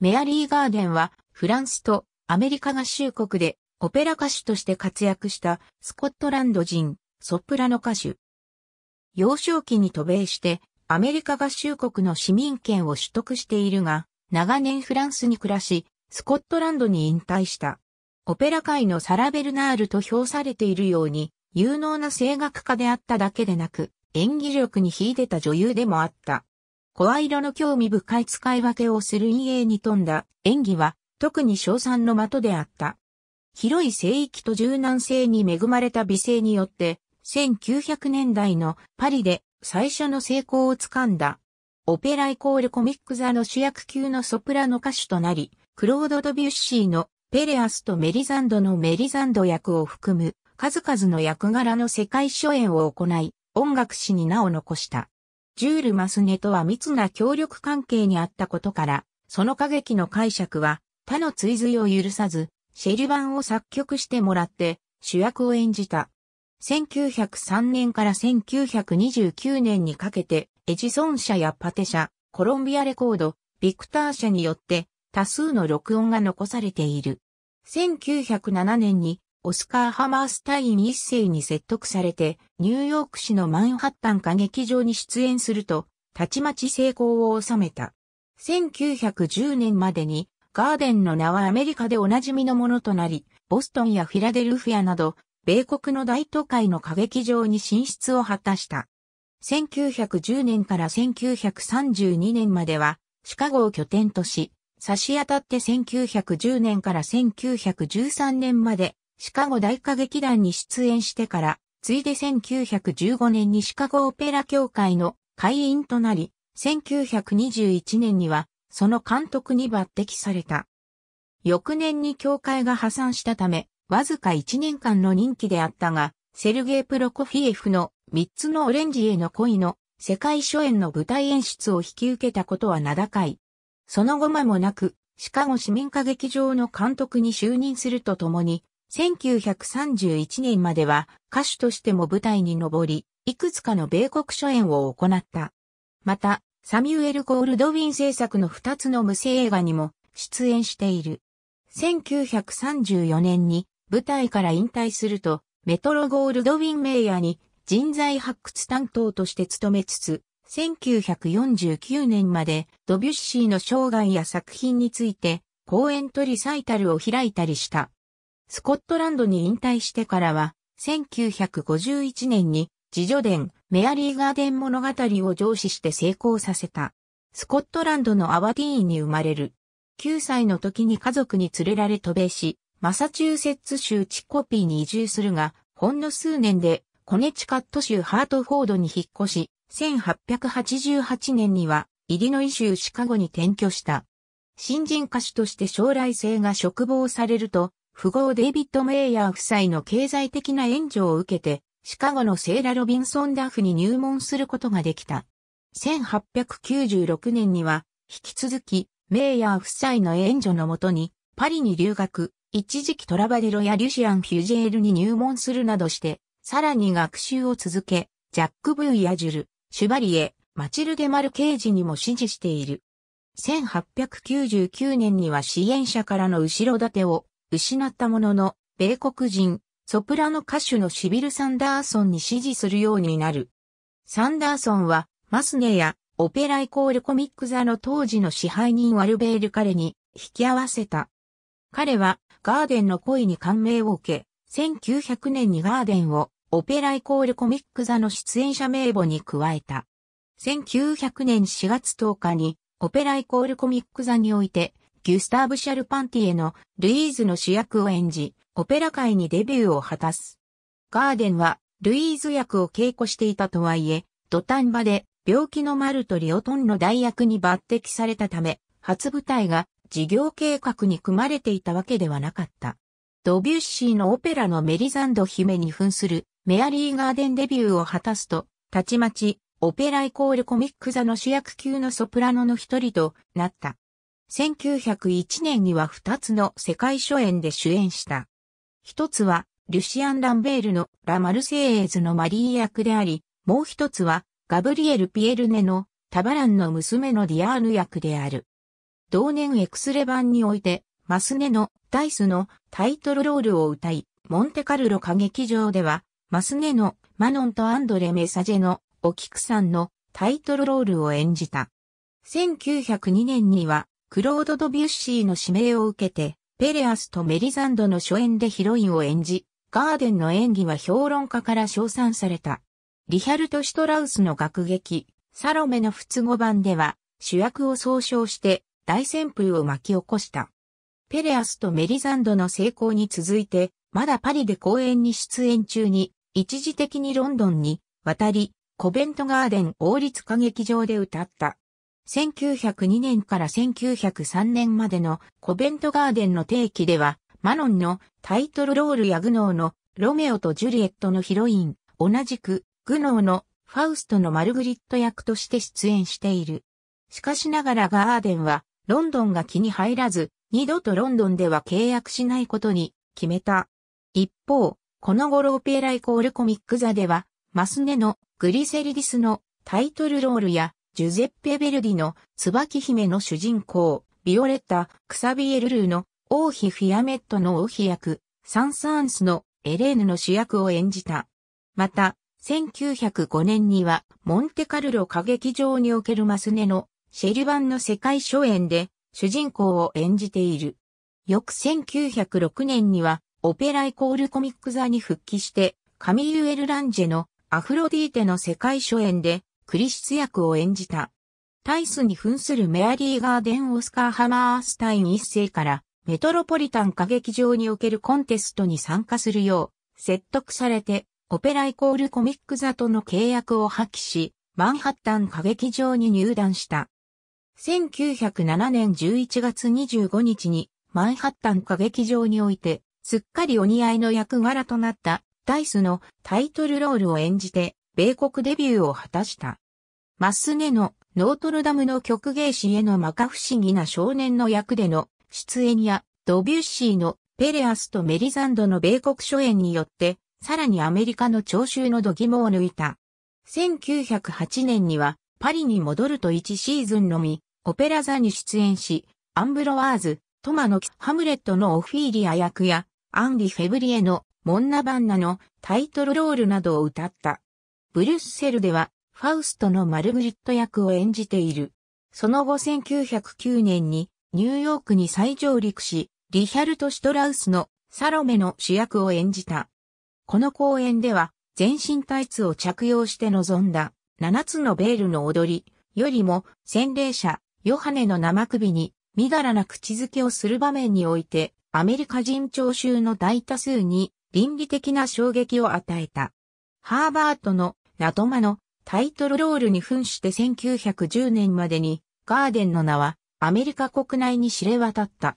メアリー・ガーデンはフランスとアメリカ合衆国でオペラ歌手として活躍したスコットランド人ソプラノ歌手。幼少期に渡米してアメリカ合衆国の市民権を取得しているが長年フランスに暮らしスコットランドに引退した。オペラ界のサラベルナールと評されているように有能な声楽家であっただけでなく演技力に秀でた女優でもあった。声色の興味深い使い分けをする陰影に富んだ演技は特に賞賛の的であった。広い聖域と柔軟性に恵まれた美声によって、1900年代のパリで最初の成功をつかんだ。オペライコールコミック座の主役級のソプラノ歌手となり、クロード・ドビュッシーのペレアスとメリザンドのメリザンド役を含む数々の役柄の世界初演を行い、音楽史に名を残した。ジュール・マスネとは密な協力関係にあったことから、その歌劇の解釈は他の追随を許さず、シェルンを作曲してもらって主役を演じた。1903年から1929年にかけて、エジソン社やパテ社、コロンビアレコード、ビクター社によって多数の録音が残されている。1907年にオスカー・ハマースタイン一世に説得されて、ニューヨーク市のマンハッタン歌劇場に出演すると、たちまち成功を収めた。1910年までに、ガーデンの名はアメリカでおなじみのものとなり、ボストンやフィラデルフィアなど、米国の大都会の歌劇場に進出を果たした。1910年から1932年までは、シカゴを拠点とし、差し当たって1910年から1913年まで、シカゴ大歌劇団に出演してから、ついで1915年にシカゴオペラ協会の会員となり、1921年にはその監督に抜擢された。翌年に協会が破産したため、わずか1年間の任期であったが、セルゲイ・プロコフィエフの3つのオレンジへの恋の世界初演の舞台演出を引き受けたことは名高い。その後間もなく、シカゴ市民歌劇場の監督に就任するとともに、1931年までは歌手としても舞台に上り、いくつかの米国初演を行った。また、サミュエル・ゴールドウィン制作の2つの無声映画にも出演している。1934年に舞台から引退すると、メトロ・ゴールドウィン・メイヤーに人材発掘担当として務めつつ、1949年までドビュッシーの生涯や作品について、講演とリサイタルを開いたりした。スコットランドに引退してからは、1951年に自助伝メアリーガーデン物語を上司して成功させた。スコットランドのアバディーンに生まれる。9歳の時に家族に連れられ渡米し、マサチューセッツ州チコピーに移住するが、ほんの数年でコネチカット州ハートフォードに引っ越し、1888年にはイリノイ州シカゴに転居した。新人歌手として将来性が嘱望されると、富豪デイビッド・メイヤー夫妻の経済的な援助を受けて、シカゴのセーラ・ロビンソン・ダフに入門することができた。1896年には、引き続き、メイヤー夫妻の援助のもとに、パリに留学、一時期トラバデロやリュシアン・フュジェールに入門するなどして、さらに学習を続け、ジャック・ブイ・アジュル、シュバリエ、マチルデ・マルケージにも支持している。1899年には支援者からの後ろ盾を失ったものの、米国人、ソプラノ歌手のシビル・サンダーソンに支持するようになる。サンダーソンは、マスネやオペライコールコミック座の当時の支配人ワルベール彼に引き合わせた。彼はガーデンの恋に感銘を受け、1900年にガーデンをオペライコールコミック座の出演者名簿に加えた。1900年4月10日にオペライコールコミック座においてギュスターブ・シャルパンティエのルイーズの主役を演じ、オペラ界にデビューを果たす。ガーデンは、ルイーズ役を稽古していたとはいえ、土壇場で病気のマルとリオトンの代役に抜擢されたため、初舞台が事業計画に組まれていたわけではなかった。ドビュッシーのオペラのメリザンド姫に扮するメアリー・ガーデンデビューを果たすと、たちまち、オペライコールコミック座の主役級のソプラノの一人となった。1901年には2つの世界初演で主演した。一つは、リュシアン・ランベールのラ・マルセイエーズのマリー役であり、もう一つは、ガブリエル・ピエルネのタバランの娘のディアーヌ役である。同年エクスレ版において、マスネのダイスのタイトルロールを歌い、モンテカルロ歌劇場では、マスネのマノンとアンドレ・メサジェのお菊さんのタイトルロールを演じた。1902年にはクロード・ドビュッシーの指名を受けて、ペレアスとメリザンドの初演でヒロインを演じ、ガーデンの演技は評論家から称賛された。リヒャルト・シュトラウスの楽劇、サロメの都語版では、主役を総称して大旋風を巻き起こした。ペレアスとメリザンドの成功に続いて、まだパリで公演に出演中に、一時的にロンドンに渡り、コベントガーデン王立歌劇場で歌った。1902年から1903年までのコベントガーデンの定期では、マノンのタイトルロールやグノーのロメオとジュリエットのヒロイン、同じくグノーのファウストのマルグリット役として出演している。しかしながらガーデンはロンドンが気に入らず、二度とロンドンでは契約しないことに決めた。一方、この頃オペライコールコミック座では、マスネのグリセリディスのタイトルロールやジュゼッペ・ベルディの椿姫の主人公、ビオレッタ・クサビエ・ルルーの王妃フィアメットの王妃役、サン・サーンスのエレーヌの主役を演じた。また、1905年には、モンテカルロ歌劇場におけるマスネのシェルンの世界初演で主人公を演じている。翌1906年には、オペライコールコミック座に復帰して、カミーユ・エル・ランジェのアフロディーテの世界初演でクリシツ役を演じた。タイスに扮するメアリー・ガーデン・オスカー・ハマースタイン一世からメトロポリタン歌劇場におけるコンテストに参加するよう説得されてオペライコールコミック座との契約を破棄しマンハッタン歌劇場に入団した。1907年11月25日にマンハッタン歌劇場においてすっかりお似合いの役柄となったダイスのタイトルロールを演じて米国デビューを果たした。マスネのノートルダムの曲芸師への摩訶不思議な少年の役での出演やドビュッシーのペレアスとメリザンドの米国初演によって、さらにアメリカの聴衆の度肝を抜いた。1908年にはパリに戻ると1シーズンのみ、オペラ座に出演し、アンブロワーズ、トマのハムレットのオフィーリア役や、アンリ・フェブリエのモンナ・バンナのタイトルロールなどを歌った。ブリュッセルでは、ファウストのマルグリット役を演じている。その後1909年に、ニューヨークに再上陸し、リヒャルト・シュトラウスのサロメの主役を演じた。この公演では、全身タイツを着用して臨んだ、七つのベールの踊り、よりも、洗礼者、ヨハネの生首に、みだらな口づけをする場面において、アメリカ人聴衆の大多数に倫理的な衝撃を与えた。ハーバートのナトマのタイトルロールに噴して1910年までにガーデンの名はアメリカ国内に知れ渡った。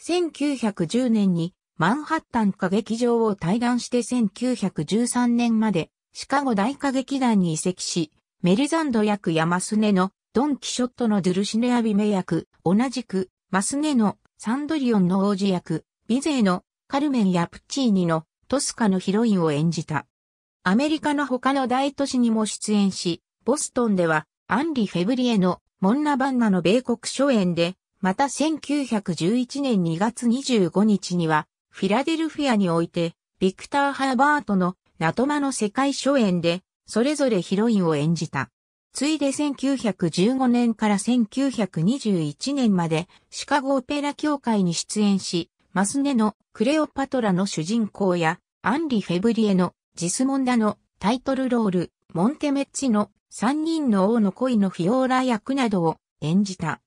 1910年にマンハッタン歌劇場を退団して1913年までシカゴ大歌劇団に移籍し、メルザンド役やマスネのドン・キショットのドゥルシネアビメ役、同じくマスネのサンドリオンの王子役、ビゼーのカルメンやプッチーニのトスカのヒロインを演じた。アメリカの他の大都市にも出演し、ボストンではアンリ・フェブリエのモンナバンナの米国初演で、また1911年2月25日にはフィラデルフィアにおいて、ビクター・ハーバートのナトマの世界初演で、それぞれヒロインを演じた。ついで1915年から1921年までシカゴオペラ協会に出演し、マスネのクレオパトラの主人公やアンリ・フェブリエのジスモンダのタイトルロール、モンテメッチの三人の王の恋のフィオーラ役などを演じた。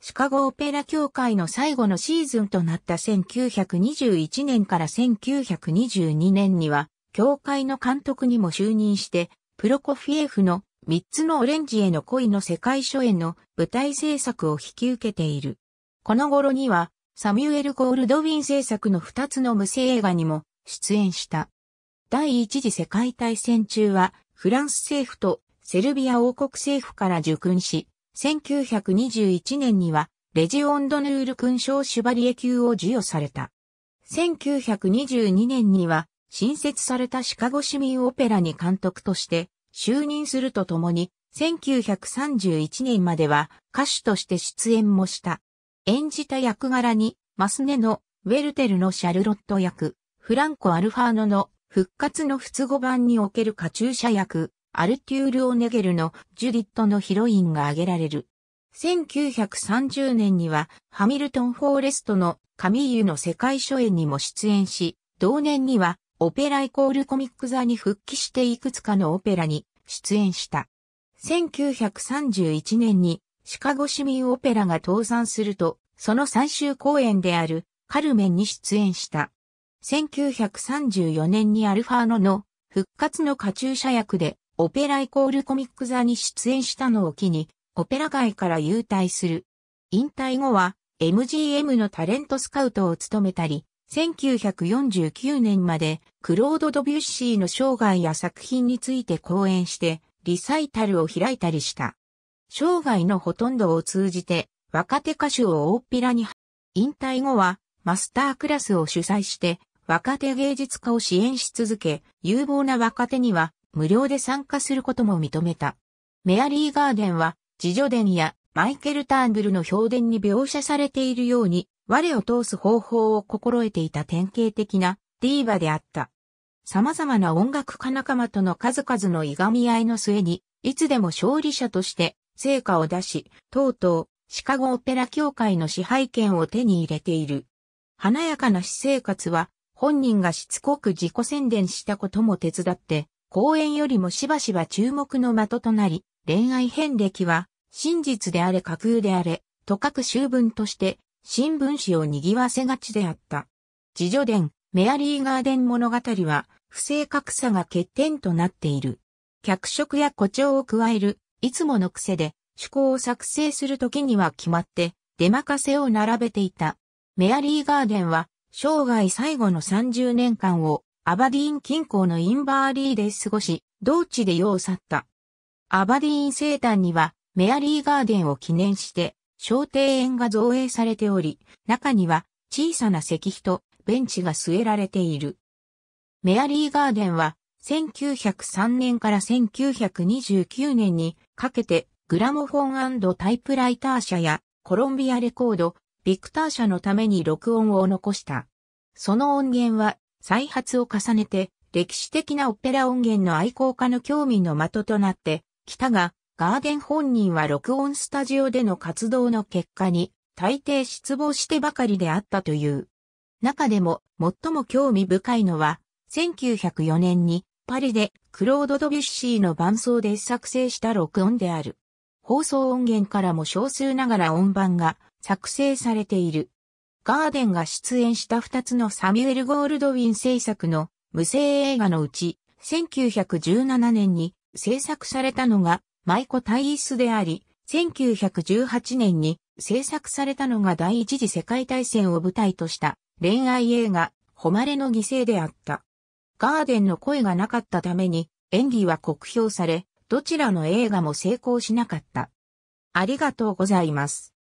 シカゴオペラ協会の最後のシーズンとなった1921年から1922年には、協会の監督にも就任して、プロコフィエフの三つのオレンジへの恋の世界初演の舞台制作を引き受けている。この頃には、サミュエル・ゴールドウィン制作の二つの無声映画にも出演した。第一次世界大戦中は、フランス政府とセルビア王国政府から受勲し、1921年には、レジオンドヌール勲章シュバリエ級を授与された。1922年には、新設されたシカゴ市民オペラに監督として就任するとともに、1931年までは歌手として出演もした。演じた役柄に、マスネのウェルテルのシャルロット役、フランコ・アルファーノの復活の不都合版におけるカチューシャ役、アルテュール・オネゲルのジュディットのヒロインが挙げられる。1930年には、ハミルトン・フォーレストのカミーユの世界初演にも出演し、同年には、オペライコールコミック座に復帰していくつかのオペラに出演した。1931年に、シカゴ市民オペラが倒産すると、その最終公演である、カルメンに出演した。1934年にアルファーノの復活のカチューシャ役でオペライコールコミック座に出演したのを機にオペラ界から優退する。引退後は MGM のタレントスカウトを務めたり、1949年までクロード・ドビュッシーの生涯や作品について講演してリサイタルを開いたりした。生涯のほとんどを通じて若手歌手を大っぴらに引退後はマスタークラスを主催して若手芸術家を支援し続け、有望な若手には無料で参加することも認めた。メアリーガーデンは、自助伝やマイケル・ターンブルの評伝に描写されているように、我を通す方法を心得ていた典型的なディーバであった。様々な音楽家仲間との数々のいがみ合いの末に、いつでも勝利者として成果を出し、とうとうシカゴオペラ協会の支配権を手に入れている。華やかな私生活は本人がしつこく自己宣伝したことも手伝って、公演よりもしばしば注目の的となり、恋愛遍歴は、真実であれ架空であれ、とく修文として、新聞紙を賑わせがちであった。自助伝、メアリーガーデン物語は、不正確さが欠点となっている。脚色や誇張を加える、いつもの癖で、趣向を作成するときには決まって、出任せを並べていた。メアリーガーデンは、生涯最後の30年間をアバディーン近郊のインバーリーで過ごし、同地で世を去った。アバディーン生誕にはメアリーガーデンを記念して小庭園が造営されており、中には小さな石碑とベンチが据えられている。メアリーガーデンは1903年から1929年にかけてグラモフォンタイプライター社やコロンビアレコード、ビクター社のために録音を残した。その音源は再発を重ねて歴史的なオペラ音源の愛好家の興味の的となってきたが、ガーデン本人は録音スタジオでの活動の結果に大抵失望してばかりであったという。中でも最も興味深いのは、1904年にパリでクロード・ドビュッシーの伴奏で作成した録音である。放送音源からも少数ながら音盤が作成されている。ガーデンが出演した2つのサミュエル・ゴールドウィン制作の無声映画のうち、1917年に制作されたのがマイコ・タイイスであり、1918年に制作されたのが第一次世界大戦を舞台とした恋愛映画、誉れの犠牲であった。ガーデンの声がなかったために演技は酷評され、どちらの映画も成功しなかった。ありがとうございます。